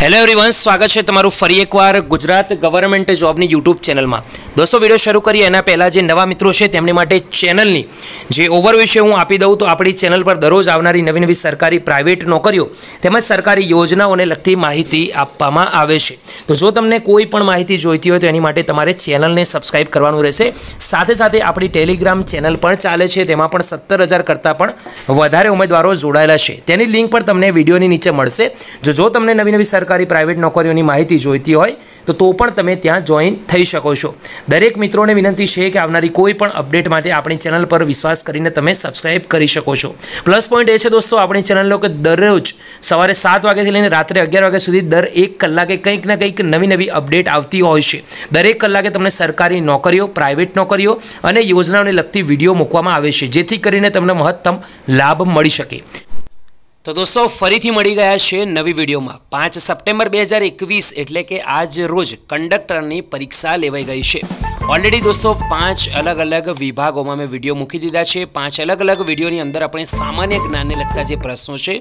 hello everyone સ્વાગત છે તમારું ફરી એકવાર ગુજરાત ગવર્મેન્ટ જોબની યુટ્યુબ ચેનલમાં દોસ્તો વિડીયો શરૂ કરીએ એના પહેલાં જે નવા મિત્રો છે તેમની માટે ચેનલની જે ઓવરવ્યૂ છે હું આપી દઉં તો આપણી ચેનલ પર દરરોજ આવનારી નવી નવી સરકારી પ્રાઇવેટ નોકરીઓ તેમજ સરકારી યોજનાઓને લગતી માહિતી આપવામાં આવે છે તો જો તમને કોઈ પણ માહિતી જોઈતી હોય તો એની માટે તમારે ચેનલને સબસ્ક્રાઇબ કરવાનું રહેશે સાથે સાથે આપણી ટેલિગ્રામ ચેનલ પણ ચાલે છે તેમાં પણ સત્તર હજાર કરતાં પણ વધારે ઉમેદવારો જોડાયેલા છે તેની લિંક પણ તમને વિડીયોની નીચે મળશે જો જો તમને નવી નવી સરકારી પ્રાઇવેટ નોકરીઓની માહિતી જોઈતી હોય તો તો પણ તમે ત્યાં જોઈન થઈ શકો છો દરેક મિત્રોને વિનંતી છે કે આવનારી કોઈ પણ અપડેટ માટે આપણી ચેનલ પર વિશ્વાસ કરીને તમે સબસ્ક્રાઇબ કરી શકો છો પ્લસ પોઈન્ટ એ છે દોસ્તો આપણી ચેનલનો કે દરરોજ સવારે સાત વાગ્યાથી લઈને રાત્રે અગિયાર વાગ્યા સુધી દર એક કલાકે કંઈક ને કંઈક નવી નવી અપડેટ આવતી હોય છે દરેક કલાકે તમને સરકારી નોકરીઓ પ્રાઇવેટ નોકરીઓ અને યોજનાઓને લગતી વિડીયો મૂકવામાં આવે છે જેથી કરીને તમને મહત્તમ લાભ મળી શકે તો દોસ્તો ફરીથી મળી ગયા છે નવી વિડીયોમાં પાંચ સપ્ટેમ્બર બે હજાર એકવીસ એટલે કે આજ રોજ કંડક્ટરની પરીક્ષા લેવાઈ ગઈ છે ઓલરેડી દોસ્તો પાંચ અલગ અલગ વિભાગોમાં મેં વિડીયો મૂકી દીધા છે પાંચ અલગ અલગ વિડીયોની અંદર આપણે સામાન્ય જ્ઞાનને લગતા જે પ્રશ્નો છે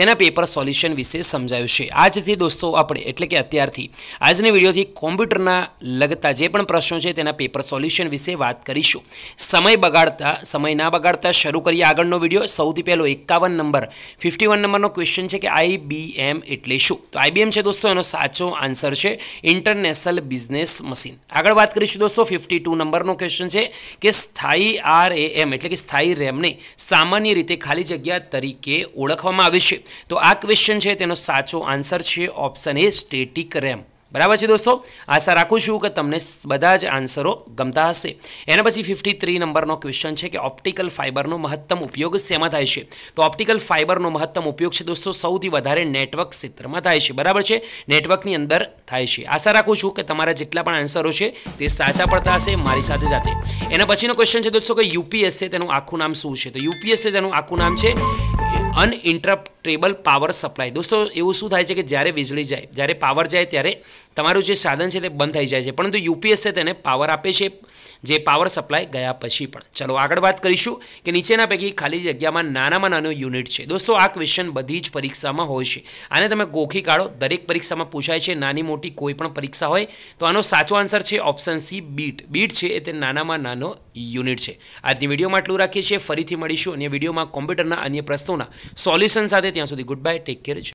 તેના પેપર સોલ્યુશન વિશે સમજાયું છે આજથી દોસ્તો આપણે એટલે કે અત્યારથી આજની વિડીયોથી કોમ્પ્યુટરના લગતા જે પણ પ્રશ્નો છે તેના પેપર સોલ્યુશન વિશે વાત કરીશું સમય બગાડતા સમય ના બગાડતા શરૂ કરીએ આગળનો વિડીયો સૌથી પહેલો એકાવન નંબર ફિફ્ટી વન નંબરનો ક્વેશ્ચન છે કે આઈબીએમ એટલે શું તો આઈબીએમ છે દોસ્તો એનો સાચો આન્સર છે ઇન્ટરનેશનલ બિઝનેસ મશીન આગળ વાત કરીશું દોસ્તો ફિફ્ટી ટુ નંબરનો ક્વેશ્ચન છે કે સ્થાયી આર એમ એટલે કે સ્થાયી રેમને સામાન્ય રીતે ખાલી જગ્યા તરીકે ઓળખવામાં આવે છે તો આ ક્વેશ્ચન છે તેનો સાચો આન્સર છે ઓપ્શન એ સ્ટેટિક રેમ બરાબર છે દોસ્તો આશા રાખું છું કે તમને બધા જ આન્સરો ગમતા હશે એના પછી ફિફ્ટી થ્રી નંબરનો ક્વેશ્ચન છે કે ઓપ્ટિકલ ફાઇબરનો મહત્તમ ઉપયોગ શેમાં થાય છે તો ઓપ્ટિકલ ફાઇબરનો મહત્તમ ઉપયોગ છે દોસ્તો સૌથી વધારે નેટવર્ક ક્ષેત્રમાં થાય છે બરાબર છે નેટવર્કની અંદર થાય છે આશા રાખું છું કે તમારા જેટલા પણ આન્સરો છે તે સાચા પડતા હશે મારી સાથે સાથે એના પછીનો ક્વેશ્ચન છે દોસ્તો કે યુપીએસસી તેનું આખું નામ શું છે તો યુપીએસસી તેનું આખું નામ છે અનઇન્ટરપ્ટ ટ્રેબલ પાવર સપ્લાય દોસ્તો એવું શું થાય છે કે જ્યારે વીજળી જાય જ્યારે પાવર જાય ત્યારે તમારું જે સાધન છે તે બંધ થઈ જાય છે પરંતુ યુપીએસએ તેને પાવર આપે છે જે પાવર સપ્લાય ગયા પછી પણ ચલો આગળ વાત કરીશું કે નીચેના પૈકી ખાલી જગ્યામાં નાનામાં નાનો યુનિટ છે દોસ્તો આ ક્વેશ્ચન બધી જ પરીક્ષામાં હોય છે આને તમે ગોખી કાઢો દરેક પરીક્ષામાં પૂછાય છે નાની મોટી કોઈ પણ પરીક્ષા હોય તો આનો સાચો આન્સર છે ઓપ્શન સી બીટ બીટ છે એ તે નાનામાં નાનો યુનિટ છે આજની વિડીયોમાં આટલું રાખીએ છીએ ફરીથી મળીશું અન્ય વિડીયોમાં કોમ્પ્યુટરના અન્ય પ્રશ્નોના સોલ્યુશન સાથે ત્યારે ત્યાં સુધી ગુડ બાય ટેક કેર